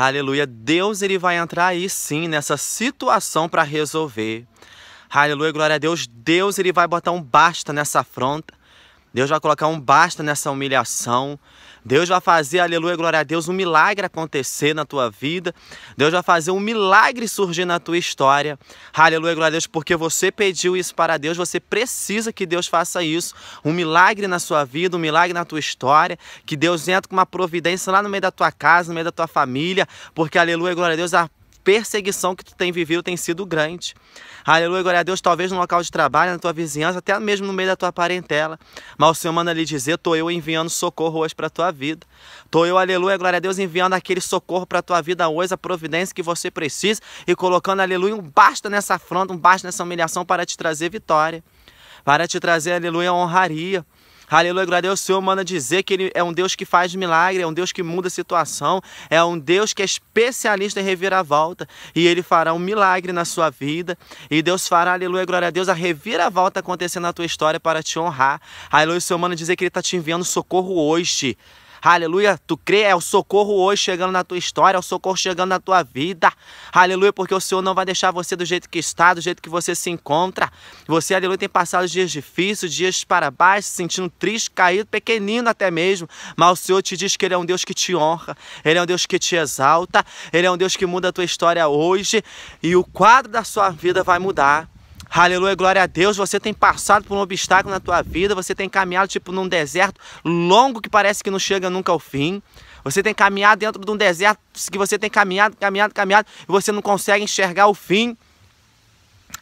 Aleluia. Deus ele vai entrar aí sim nessa situação para resolver. Aleluia, glória a Deus. Deus ele vai botar um basta nessa afronta. Deus vai colocar um basta nessa humilhação. Deus vai fazer, aleluia, glória a Deus, um milagre acontecer na tua vida. Deus vai fazer um milagre surgir na tua história. Aleluia, glória a Deus, porque você pediu isso para Deus, você precisa que Deus faça isso. Um milagre na sua vida, um milagre na tua história. Que Deus entre com uma providência lá no meio da tua casa, no meio da tua família, porque, aleluia, glória a Deus, a perseguição que tu tem vivido tem sido grande. Aleluia, glória a Deus, talvez no local de trabalho, na tua vizinhança, até mesmo no meio da tua parentela. Mas o Senhor manda lhe dizer: estou eu enviando socorro hoje para a tua vida. Estou eu, aleluia, glória a Deus, enviando aquele socorro para a tua vida hoje, a providência que você precisa e colocando, aleluia, um basta nessa afronta, um basta nessa humilhação para te trazer vitória, para te trazer, aleluia, honraria Aleluia, glória a Deus. O Senhor manda dizer que Ele é um Deus que faz milagre, é um Deus que muda a situação, é um Deus que é especialista em reviravolta. E Ele fará um milagre na sua vida. E Deus fará, aleluia, glória a Deus, a reviravolta acontecendo na tua história para te honrar. Aleluia, o Senhor manda dizer que Ele está te enviando socorro hoje. Aleluia, tu crê, é o socorro hoje chegando na tua história, é o socorro chegando na tua vida. Aleluia, porque o Senhor não vai deixar você do jeito que está, do jeito que você se encontra. Você, aleluia, tem passado dias difíceis, dias para baixo, se sentindo triste, caído, pequenino até mesmo. Mas o Senhor te diz que Ele é um Deus que te honra, Ele é um Deus que te exalta, Ele é um Deus que muda a tua história hoje e o quadro da sua vida vai mudar. Aleluia, glória a Deus. Você tem passado por um obstáculo na tua vida, você tem caminhado tipo num deserto longo que parece que não chega nunca ao fim. Você tem caminhado dentro de um deserto que você tem caminhado, caminhado, caminhado e você não consegue enxergar o fim.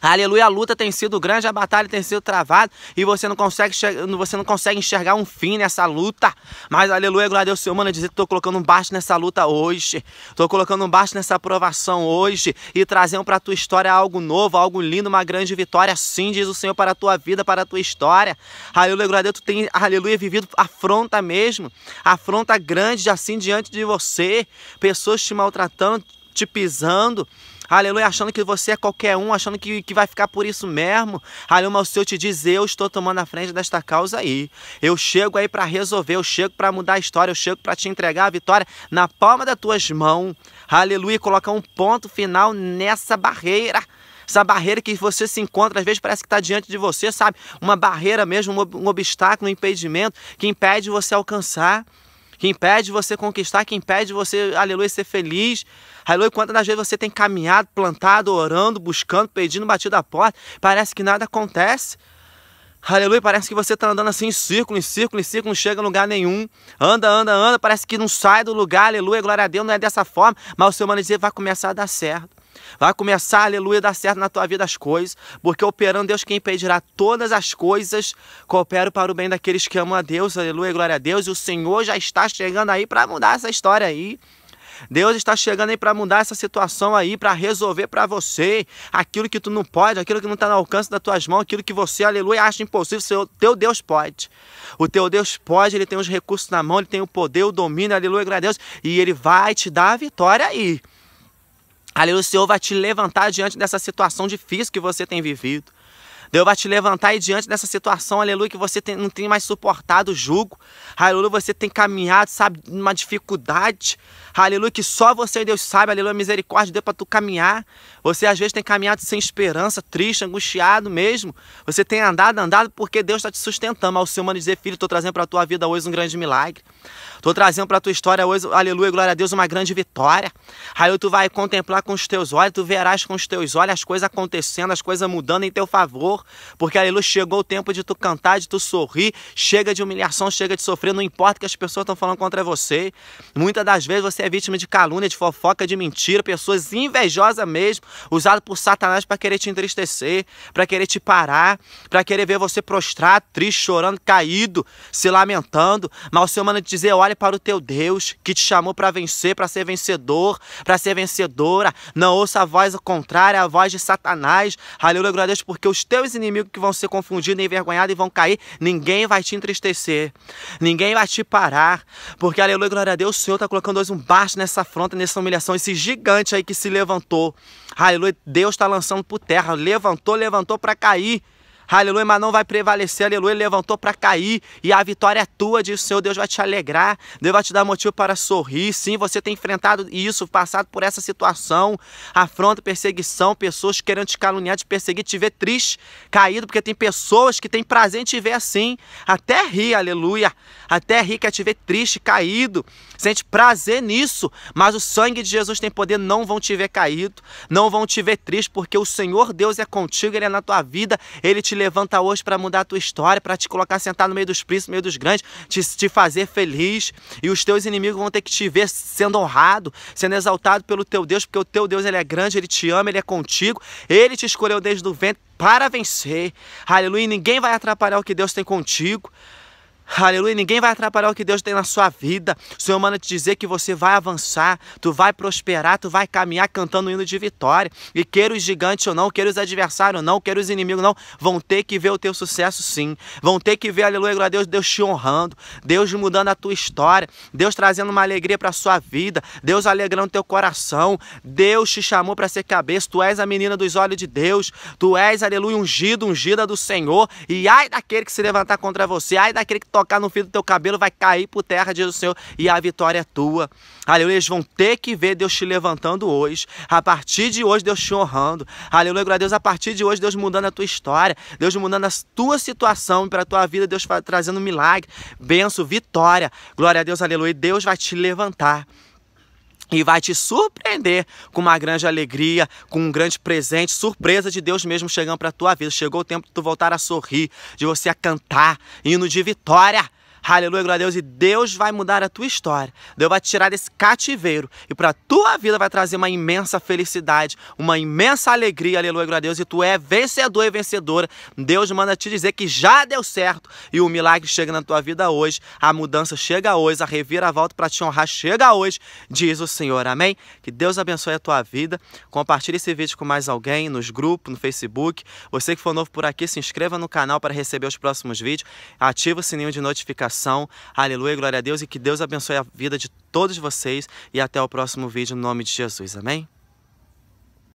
Aleluia, a luta tem sido grande, a batalha tem sido travada e você não consegue, você não consegue enxergar um fim nessa luta. Mas aleluia, glória a Deus, Senhor, mano, dizer, estou colocando um baixo nessa luta hoje. estou colocando um baixo nessa aprovação hoje e trazendo para tua história algo novo, algo lindo, uma grande vitória. Sim, diz o Senhor para a tua vida, para a tua história. Aleluia, glória a Deus, tu tem, aleluia, vivido afronta mesmo, afronta grande assim diante de você, pessoas te maltratando, te pisando, aleluia, achando que você é qualquer um, achando que, que vai ficar por isso mesmo, aleluia, mas o Senhor te diz, eu estou tomando a frente desta causa aí, eu chego aí para resolver, eu chego para mudar a história, eu chego para te entregar a vitória na palma das tuas mãos, aleluia, colocar um ponto final nessa barreira, essa barreira que você se encontra, às vezes parece que está diante de você, sabe? Uma barreira mesmo, um obstáculo, um impedimento que impede você alcançar que impede você conquistar, que impede você, aleluia, ser feliz. Aleluia, quantas vezes você tem caminhado, plantado, orando, buscando, pedindo, batido a porta, parece que nada acontece. Aleluia, parece que você está andando assim em círculo, em círculo, em círculo, não chega a lugar nenhum. Anda, anda, anda, parece que não sai do lugar, aleluia, glória a Deus, não é dessa forma. Mas o seu manejo vai começar a dar certo. Vai começar, aleluia, a dar certo na tua vida as coisas, porque operando Deus quem impedirá todas as coisas cooperam para o bem daqueles que amam a Deus, aleluia, glória a Deus. E o Senhor já está chegando aí para mudar essa história aí. Deus está chegando aí para mudar essa situação aí, para resolver para você aquilo que tu não pode, aquilo que não está no alcance das tuas mãos, aquilo que você, aleluia, acha impossível, seu, teu Deus pode. O teu Deus pode, ele tem os recursos na mão, ele tem o poder, o domínio, aleluia, glória a Deus, e ele vai te dar a vitória aí. Aleluia, o Senhor vai te levantar diante dessa situação difícil que você tem vivido. Deus vai te levantar e diante dessa situação, aleluia, que você tem, não tem mais suportado o jugo. Aleluia, você tem caminhado, sabe, numa dificuldade. Aleluia, que só você e Deus sabe, aleluia, misericórdia de Deus para tu caminhar. Você às vezes tem caminhado sem esperança, triste, angustiado mesmo. Você tem andado, andado porque Deus está te sustentando. Mas o Senhor manda dizer, filho, estou trazendo para a tua vida hoje um grande milagre. Estou trazendo para a tua história hoje, aleluia, glória a Deus, uma grande vitória. Aleluia, tu vai contemplar com os teus olhos, tu verás com os teus olhos as coisas acontecendo, as coisas mudando em teu favor amor, porque aleluia, chegou o tempo de tu cantar, de tu sorrir, chega de humilhação, chega de sofrer, não importa o que as pessoas estão falando contra você. Muitas das vezes você é vítima de calúnia, de fofoca, de mentira, pessoas invejosas mesmo, usadas por Satanás para querer te entristecer, para querer te parar, para querer ver você prostrado, triste, chorando, caído, se lamentando. Mas o Senhor manda te dizer: olhe para o teu Deus que te chamou para vencer, para ser vencedor, para ser vencedora. Não ouça a voz contrária, a voz de Satanás. Aleluia, glória a Deus, porque os teus dois inimigos que vão ser confundidos, e envergonhados e vão cair, ninguém vai te entristecer, ninguém vai te parar, porque aleluia, glória a Deus, o Senhor está colocando hoje um baixo nessa afronta, nessa humilhação, esse gigante aí que se levantou, aleluia, Deus está lançando por terra, levantou, levantou para cair aleluia, mas não vai prevalecer, aleluia, ele levantou para cair e a vitória é tua, diz o Senhor, Deus vai te alegrar, Deus vai te dar motivo para sorrir, sim, você tem enfrentado isso, passado por essa situação, afronta, perseguição, pessoas querendo te caluniar, te perseguir, te ver triste, caído, porque tem pessoas que têm prazer em te ver assim, até rir, aleluia, até rir, quer te ver triste, caído, sente prazer nisso, mas o sangue de Jesus tem poder, não vão te ver caído, não vão te ver triste, porque o Senhor Deus é contigo, Ele é na tua vida, Ele te levanta hoje para mudar a tua história, para te colocar sentado no meio dos príncipes, no meio dos grandes, te, te fazer feliz. E os teus inimigos vão ter que te ver sendo honrado, sendo exaltado pelo teu Deus, porque o teu Deus ele é grande, ele te ama, ele é contigo, ele te escolheu desde o ventre para vencer. Aleluia, ninguém vai atrapalhar o que Deus tem contigo. Aleluia, ninguém vai atrapalhar o que Deus tem na sua vida. O Senhor manda te dizer que você vai avançar, tu vai prosperar, tu vai caminhar cantando o hino de vitória. E queira os gigantes ou não, queira os adversários ou não, queira os inimigos ou não, vão ter que ver o teu sucesso sim. Vão ter que ver, aleluia, glória a Deus, Deus te honrando, Deus mudando a tua história, Deus trazendo uma alegria para a sua vida, Deus alegrando teu coração. Deus te chamou para ser cabeça, tu és a menina dos olhos de Deus, tu és, aleluia, ungido, ungida do Senhor. E ai daquele que se levantar contra você, ai daquele que tocar no fio do teu cabelo, vai cair por terra, diz o Senhor, e a vitória é tua. Aleluia, eles vão ter que ver Deus te levantando hoje. A partir de hoje, Deus te honrando. Aleluia, glória a Deus, a partir de hoje, Deus mudando a tua história, Deus mudando a tua situação para a tua vida, Deus trazendo milagre, benção, vitória. Glória a Deus, aleluia, Deus vai te levantar e vai te surpreender com uma grande alegria, com um grande presente, surpresa de Deus mesmo chegando para a tua vida. Chegou o tempo de tu voltar a sorrir, de você a cantar, hino de vitória. Aleluia, glória a Deus. E Deus vai mudar a tua história. Deus vai te tirar desse cativeiro. E para a tua vida vai trazer uma imensa felicidade, uma imensa alegria. Aleluia, glória a Deus. E tu é vencedor e vencedora. Deus manda te dizer que já deu certo. E o milagre chega na tua vida hoje. A mudança chega hoje. A reviravolta para te honrar chega hoje. Diz o Senhor. Amém? Que Deus abençoe a tua vida. Compartilhe esse vídeo com mais alguém nos grupos, no Facebook. Você que for novo por aqui, se inscreva no canal para receber os próximos vídeos. Ativa o sininho de notificação Aleluia, glória a Deus e que Deus abençoe a vida de todos vocês e até o próximo vídeo em nome de Jesus. Amém?